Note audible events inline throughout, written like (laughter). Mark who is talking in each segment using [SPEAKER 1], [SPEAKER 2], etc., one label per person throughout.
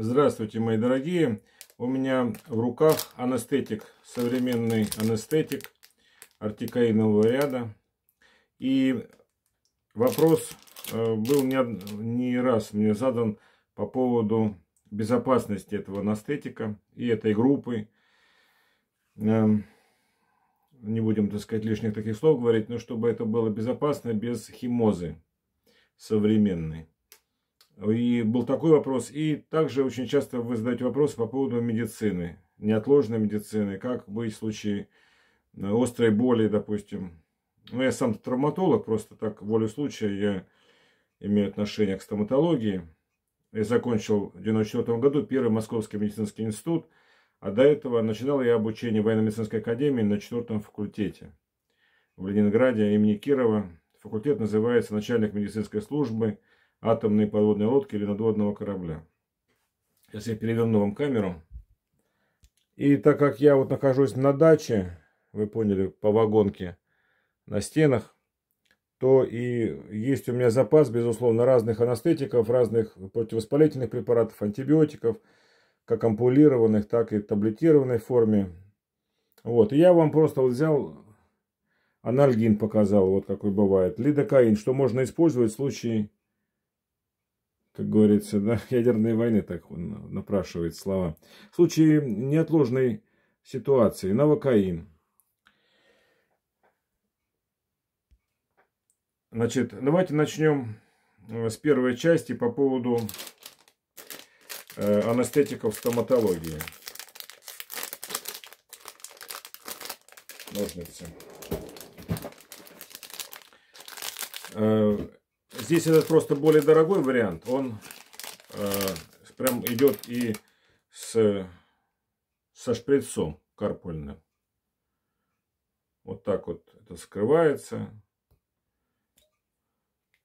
[SPEAKER 1] Здравствуйте, мои дорогие! У меня в руках анестетик, современный анестетик артикаинового ряда. И вопрос э, был не, не раз мне задан по поводу безопасности этого анестетика и этой группы. Эм, не будем, так сказать, лишних таких слов говорить, но чтобы это было безопасно без химозы современной. И был такой вопрос. И также очень часто вы задаете вопрос по поводу медицины, неотложной медицины, как быть в случае э, острой боли, допустим. Ну, я сам травматолог, просто так, волю случая, я имею отношение к стоматологии. Я закончил в 1994 году первый Московский медицинский институт, а до этого начинал я обучение в военно-медицинской академии на четвертом факультете в Ленинграде имени Кирова. Факультет называется «Начальник медицинской службы атомной подводной лодки или надводного корабля. Сейчас я переверну вам камеру. И так как я вот нахожусь на даче, вы поняли, по вагонке, на стенах, то и есть у меня запас, безусловно, разных анестетиков, разных противовоспалительных препаратов, антибиотиков, как ампулированных, так и таблетированной форме. Вот, и я вам просто вот взял анальгин показал, вот какой бывает, лидокаин, что можно использовать в случае как говорится, да, (laughs) ядерной войны, так он напрашивает слова. В случае неотложной ситуации, навокаин. Значит, давайте начнем э, с первой части по поводу э, анестетиков стоматологии. Ножницы. Э, Здесь этот просто более дорогой вариант. Он э, прям идет и с, со шприцом карпольным. Вот так вот это скрывается.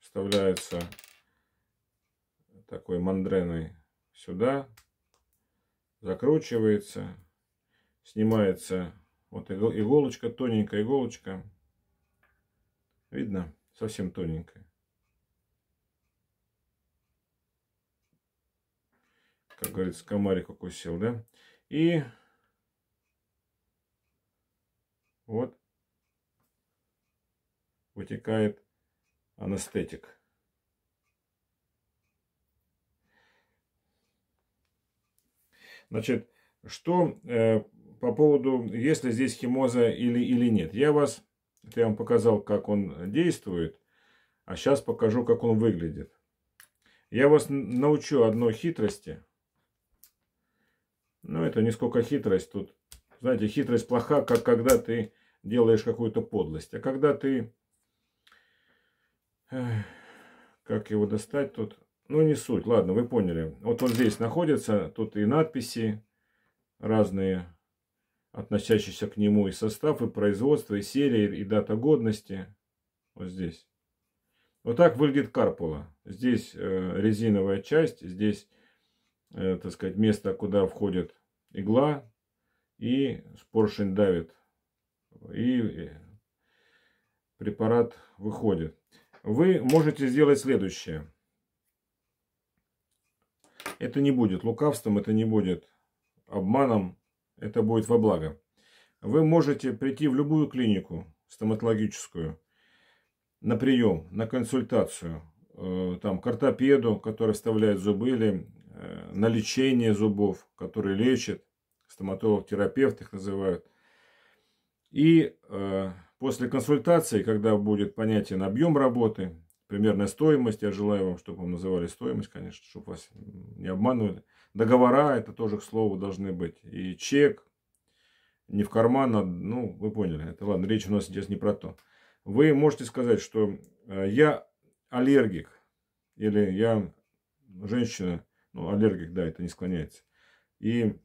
[SPEAKER 1] Вставляется такой мандреной сюда. Закручивается. Снимается вот иголочка, тоненькая иголочка. Видно? Совсем тоненькая. как говорится, комарик укусил, да? И вот вытекает анестетик. Значит, что э, по поводу, есть ли здесь химоза или, или нет. Я вас, я вам показал, как он действует, а сейчас покажу, как он выглядит. Я вас научу одной хитрости – ну это не сколько хитрость. Тут, знаете, хитрость плоха, как когда ты делаешь какую-то подлость. А когда ты... Эх, как его достать тут? Ну, не суть. Ладно, вы поняли. Вот он здесь находится. Тут и надписи разные, относящиеся к нему. И состав, и производство, и серия, и дата годности. Вот здесь. Вот так выглядит карпула. Здесь э, резиновая часть, здесь, э, так сказать, место, куда входит игла и поршень давит. И э, препарат выходит. Вы можете сделать следующее. Это не будет лукавством, это не будет обманом, это будет во благо. Вы можете прийти в любую клинику стоматологическую на прием, на консультацию, э, там, к ортопеду, который вставляет зубы, или Э, на лечение зубов, которые лечат, стоматолог-терапевт их называют. И э, после консультации, когда будет понятен объем работы, примерная стоимость, я желаю вам, чтобы вам называли стоимость, конечно, чтобы вас не обманывали. Договора, это тоже, к слову, должны быть. И чек, не в карман, а, ну, вы поняли. Это ладно, речь у нас сейчас не про то. Вы можете сказать, что э, я аллергик, или я женщина, ну, аллергик, да, это не склоняется. И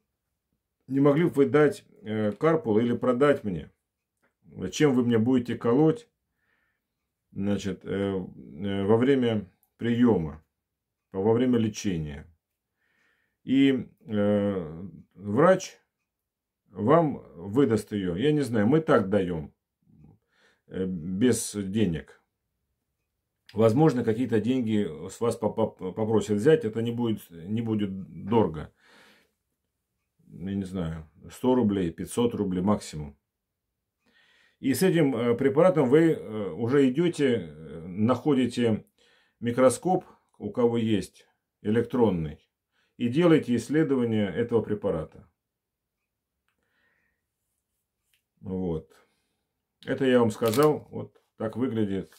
[SPEAKER 1] не могли бы вы дать э, карпул или продать мне? Чем вы мне будете колоть значит, э, э, во время приема, во время лечения? И э, врач вам выдаст ее. Я не знаю, мы так даем, э, без денег. Возможно, какие-то деньги с вас попросят взять, это не будет, не будет дорого. Я не знаю, 100 рублей, 500 рублей максимум. И с этим э, препаратом вы э, уже идете, э, находите микроскоп, у кого есть электронный, и делаете исследование этого препарата. Вот. Это я вам сказал. Вот так выглядит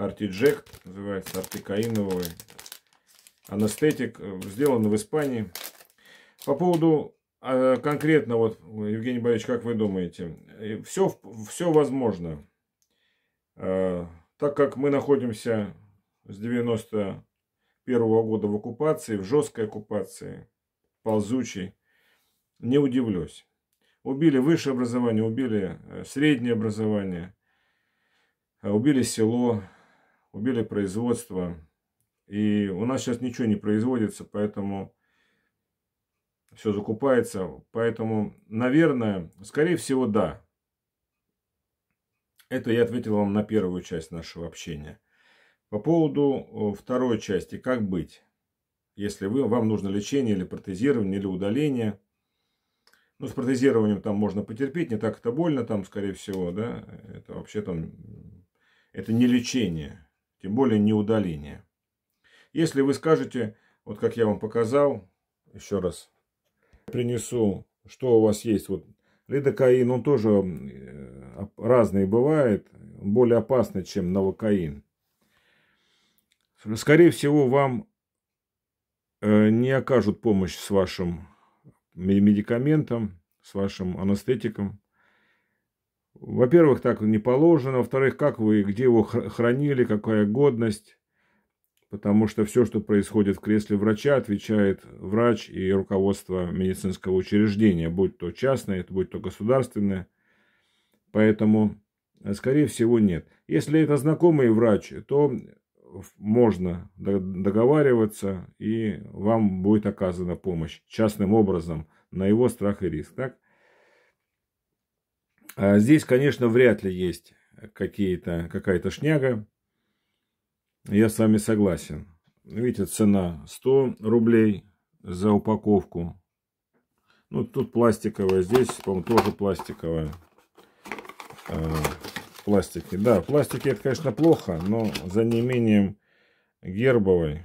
[SPEAKER 1] Артиджек, называется артикаиновый анестетик, э, сделан в Испании. По поводу а, конкретно, вот, Евгений Борисович, как вы думаете, все, э, все возможно. Э, так как мы находимся с 91 года в оккупации, в жесткой оккупации, ползучий не удивлюсь. Убили высшее образование, убили среднее образование, убили село, убили производство. И у нас сейчас ничего не производится, поэтому все закупается. Поэтому, наверное, скорее всего, да. Это я ответил вам на первую часть нашего общения. По поводу второй части, как быть, если вы, вам нужно лечение или протезирование, или удаление. Ну, с протезированием там можно потерпеть, не так это больно там, скорее всего, да. Это вообще там, это не лечение тем более не удаление. Если вы скажете, вот как я вам показал, еще раз принесу, что у вас есть. Вот лидокаин, он тоже э, разный бывает, более опасный, чем новокаин. Скорее всего, вам э, не окажут помощь с вашим медикаментом, с вашим анестетиком. Во-первых, так не положено. Во-вторых, как вы, где его хранили, какая годность. Потому что все, что происходит в кресле врача, отвечает врач и руководство медицинского учреждения, будь то частное, будь то государственное. Поэтому, э, скорее всего, нет. Если это знакомый врач, то можно договариваться, и вам будет оказана помощь частным образом на его страх и риск. Так? А здесь, конечно, вряд ли есть какие-то, какая-то шняга. Я с вами согласен. Видите, цена 100 рублей за упаковку. Ну, тут пластиковая, здесь, по-моему, тоже пластиковая. А, пластики. Да, пластики это, конечно, плохо, но за неимением гербовой.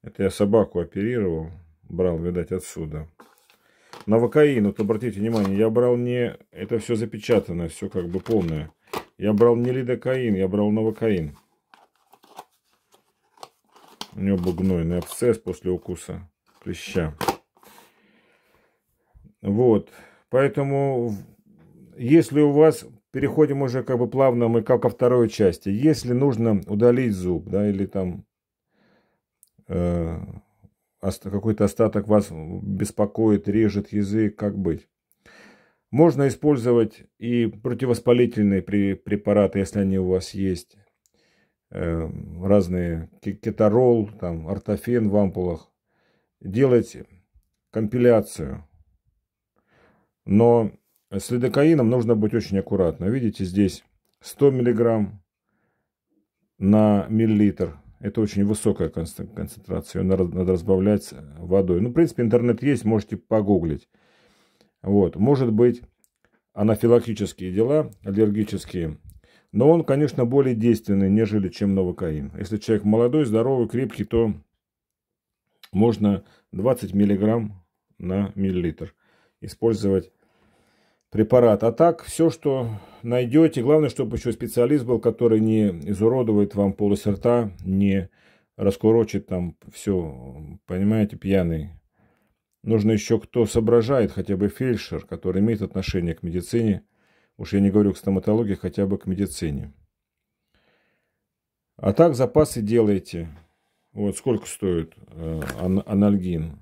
[SPEAKER 1] Это я собаку оперировал, брал, видать, отсюда новокаин, вот обратите внимание, я брал не... Это все запечатано, все как бы полное. Я брал не лидокаин, я брал новокаин. У него был гнойный абсцесс после укуса клеща. Вот. Поэтому, если у вас... Переходим уже как бы плавно мы как ко второй части. Если нужно удалить зуб, да, или там э, какой-то остаток вас беспокоит, режет язык, как быть. Можно использовать и противовоспалительные препараты, если они у вас есть. Эм, разные кетарол, там, ортофен в ампулах. Делайте компиляцию. Но с лидокаином нужно быть очень аккуратно. Видите, здесь 100 миллиграмм на миллилитр это очень высокая концентрация, ее надо разбавлять э, водой. Ну, в принципе, интернет есть, можете погуглить. Вот, может быть, анафилактические дела, аллергические. Но он, конечно, более действенный, нежели чем новокаин. Если человек молодой, здоровый, крепкий, то можно 20 миллиграмм на миллилитр использовать препарат. А так, все, что найдете, главное, чтобы еще специалист был, который не изуродует вам полость рта, не раскурочит там все, понимаете, пьяный. Нужно еще кто соображает, хотя бы фельдшер, который имеет отношение к медицине. Уж я не говорю к стоматологии, хотя бы к медицине. А так запасы делайте. Вот сколько стоит э, анальгин.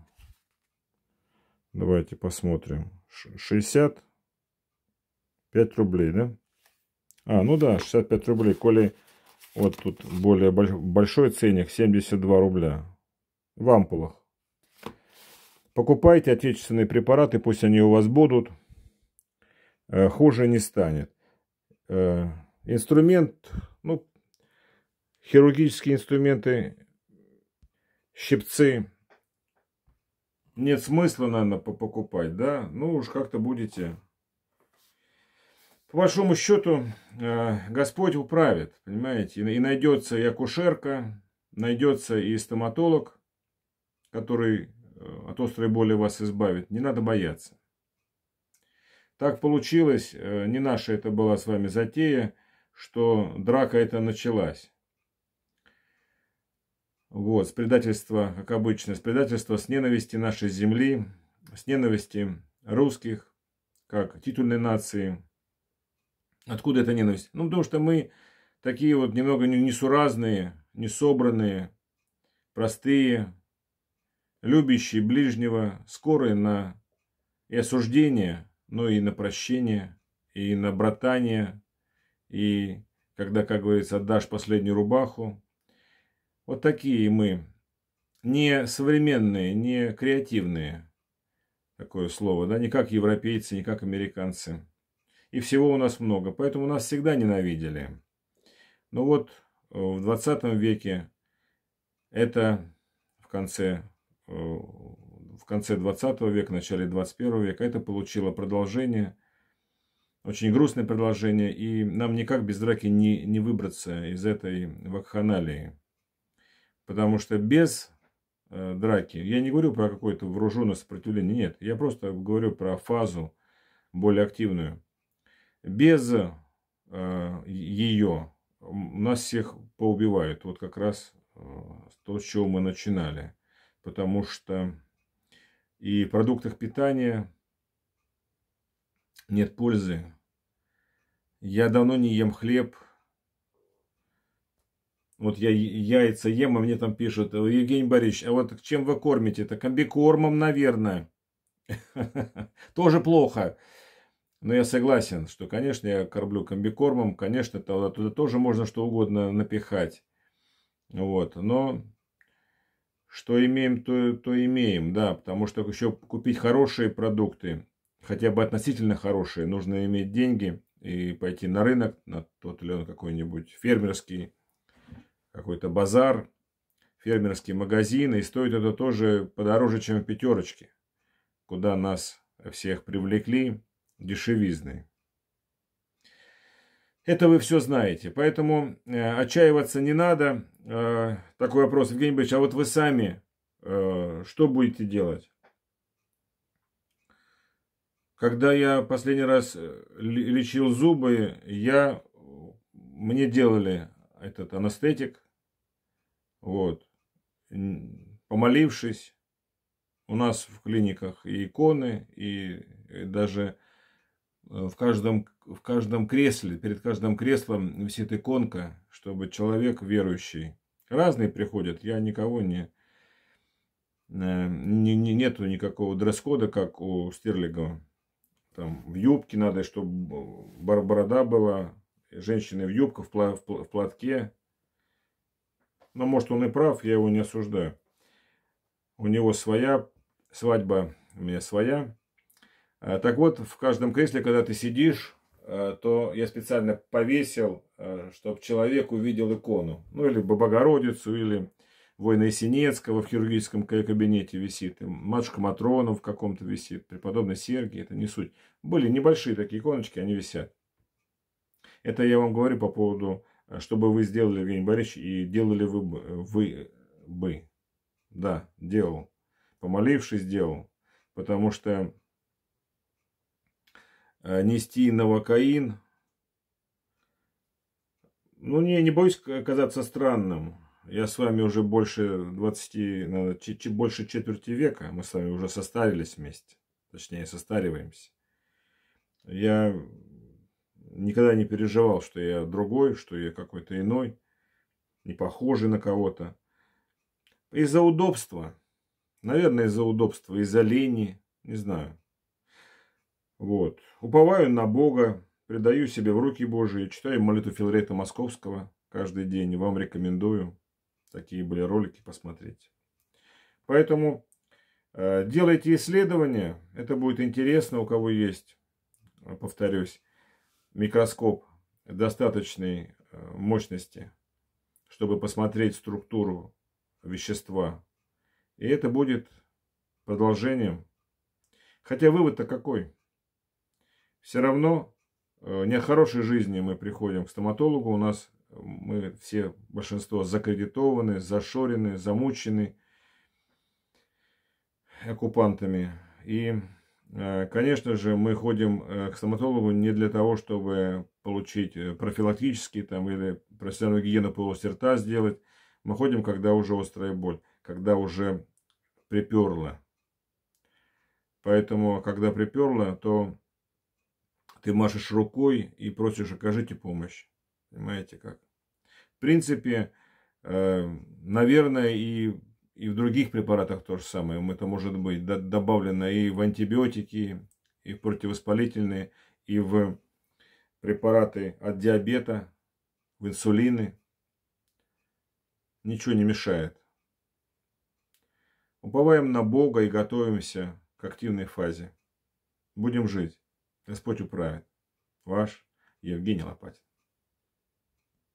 [SPEAKER 1] Давайте посмотрим. 60 5 рублей, да? А, ну да, 65 рублей. Коли вот тут более большой ценник, 72 рубля. В ампулах. Покупайте отечественные препараты, пусть они у вас будут. Э, хуже не станет. Э, инструмент, ну, хирургические инструменты, щипцы. Нет смысла, наверное, покупать, да? Ну, уж как-то будете по большому счету, э, Господь управит, понимаете, и найдется и акушерка, найдется и стоматолог, который э, от острой боли вас избавит. Не надо бояться. Так получилось, э, не наша это была с вами затея, что драка это началась. Вот, с предательства, как обычно, с предательства, с ненависти нашей земли, с ненависти русских, как титульной нации, Откуда эта ненависть? Ну, потому что мы такие вот немного несуразные, несобранные, простые, любящие ближнего, скорые на и осуждение, но и на прощение, и на братание, и когда, как говорится, отдашь последнюю рубаху. Вот такие мы, не современные, не креативные, такое слово, да, не как европейцы, не как американцы и всего у нас много, поэтому нас всегда ненавидели. Но ну вот э, в 20 веке это в конце, э, в конце 20 века, начале 21 века, это получило продолжение, очень грустное продолжение, и нам никак без драки не, не выбраться из этой вакханалии. Потому что без э, драки, я не говорю про какое-то вооруженное сопротивление, нет, я просто говорю про фазу более активную – без э, ее нас всех поубивают. Вот как раз э, то, с чего мы начинали. Потому что и в продуктах питания нет пользы. Я давно не ем хлеб. Вот я яйца ем, а мне там пишут, Евгений Борисович, а вот чем вы кормите Это Комбикормом, наверное. (laughs) Тоже плохо. Но я согласен, что, конечно, я кормлю комбикормом, конечно, туда, туда тоже можно что угодно напихать. Вот, но что имеем, то, то имеем, да, потому что еще купить хорошие продукты, хотя бы относительно хорошие, нужно иметь деньги и пойти на рынок, на тот или он какой-нибудь фермерский, какой-то базар, фермерские магазины, и стоит это тоже подороже, чем в пятерочке, куда нас всех привлекли, дешевизной. Это вы все знаете, поэтому э, отчаиваться не надо. Э, такой вопрос, Евгений Борисович, а вот вы сами э, что будете делать? Когда я последний раз лечил зубы, я, мне делали этот анестетик, вот, помолившись, у нас в клиниках и иконы, и даже Э, в каждом, в каждом кресле, перед каждым креслом висит иконка, чтобы человек верующий. Разные приходят, я никого не... Э, не, не нету никакого дресс-кода, как у Стерлигова. Там в юбке надо, чтобы борода была, женщины в юбках, в платке. Но, может, он и прав, я его не осуждаю. У него своя свадьба, у меня своя. Э, так вот, в каждом кресле, когда ты сидишь, э, то я специально повесил, э, чтобы человек увидел икону. Ну, или Богородицу, или воина Синецкого в хирургическом кабинете висит, Матушка Матрона в каком-то висит, преподобный Сергий, это не суть. Были небольшие такие иконочки, они висят. Это я вам говорю по поводу, что бы вы сделали, Евгений Борисович, и делали вы Вы бы. Да, делал. Помолившись, делал. Потому что Э, нести новокаин. Ну, не, не боюсь казаться странным. Я с вами уже больше 20, ч, больше четверти века. Мы с вами уже состарились вместе. Точнее, состариваемся. Я никогда не переживал, что я другой, что я какой-то иной, не похожий на кого-то. Из-за удобства. Наверное, из-за удобства, из-за лени. Не знаю. Вот. Уповаю на Бога, предаю себе в руки Божии, читаю молитву Филарета Московского каждый день. Вам рекомендую такие были ролики посмотреть. Поэтому э, делайте исследования, это будет интересно, у кого есть, э, повторюсь, микроскоп достаточной э, мощности, чтобы посмотреть структуру вещества. И это будет продолжением. Хотя вывод-то какой? все равно э, не о хорошей жизни мы приходим к стоматологу. У нас мы все, большинство закредитованы, зашорены, замучены оккупантами. И, э, конечно же, мы ходим э, к стоматологу не для того, чтобы получить профилактический там, или профессиональную гигиену полости рта сделать. Мы ходим, когда уже острая боль, когда уже приперло. Поэтому, когда приперло, то ты машешь рукой и просишь, окажите помощь. Понимаете как? В принципе, э, наверное, и, и в других препаратах то же самое. Это может быть добавлено и в антибиотики, и в противовоспалительные, и в препараты от диабета, в инсулины. Ничего не мешает. Уповаем на Бога и готовимся к активной фазе. Будем жить. Господь управит. Ваш Евгений Лопатин.